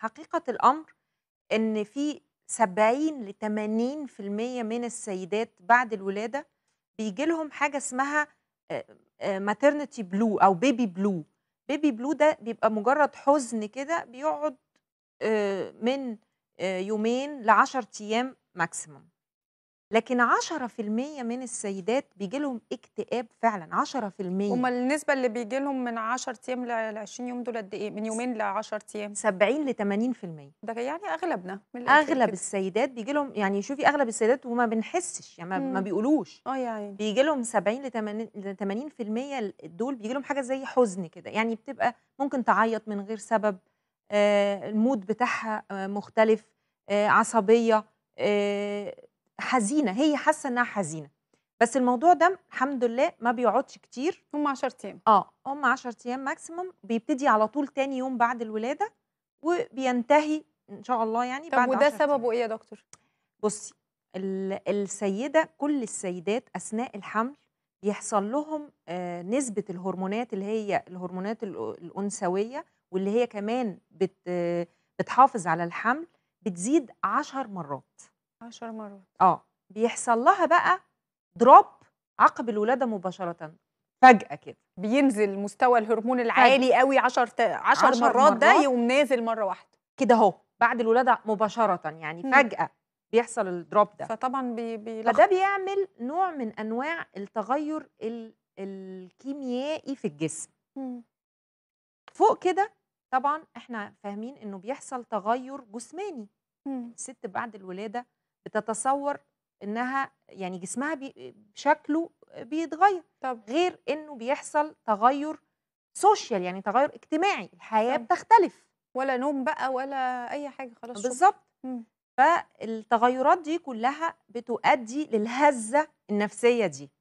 حقيقه الامر ان في 70 ل 80% من السيدات بعد الولاده بيجي لهم حاجه اسمها ماترنتي آه، بلو آه، او بيبي بلو بيبي بلو ده بيبقى مجرد حزن كده بيقعد آه، من يومين ل 10 ايام ماكسيموم لكن 10% من السيدات بيجي لهم اكتئاب فعلا 10% هم النسبه اللي بيجي لهم من 10 ايام ل 20 يوم دول قد ايه من يومين ل 10 ايام 70 ل 80% ده يعني اغلبنا من اغلب كده. السيدات بيجي لهم يعني شوفي اغلب السيدات وما بنحسش يعني مم. ما بيقولوش اه يعني بيجي لهم 70 ل 80% دول بيجي لهم حاجه زي حزن كده يعني بتبقى ممكن تعيط من غير سبب آه المود بتاعها آه مختلف آه عصبيه آه حزينه هي حاسه انها حزينه بس الموضوع ده الحمد لله ما بيقعدش كتير هم 10 ايام اه هم 10 ايام ماكسيموم بيبتدي على طول تاني يوم بعد الولاده وبينتهي ان شاء الله يعني طب بعد وده سببه ايه يا دكتور بصي السيده كل السيدات اثناء الحمل بيحصل لهم آه، نسبه الهرمونات اللي هي الهرمونات الانثويه واللي هي كمان بتحافظ على الحمل بتزيد 10 مرات 10 مرات اه بيحصل لها بقى دروب عقب الولاده مباشره فجاه كده بينزل مستوى الهرمون العالي قوي 10 10 مرات ده يقوم نازل مره واحده كده اهو بعد الولاده مباشره يعني م. فجاه بيحصل الدروب ده فطبعا بي بي فده بيعمل نوع من انواع التغير ال... الكيميائي في الجسم م. فوق كده طبعا احنا فاهمين انه بيحصل تغير جسماني الست بعد الولاده بتتصور انها يعني جسمها بي شكله بيتغير طب. غير انه بيحصل تغير سوشيال يعني تغير اجتماعي الحياه طب. بتختلف ولا نوم بقى ولا اي حاجه خلاص بالظبط فالتغيرات دي كلها بتؤدي للهزه النفسيه دي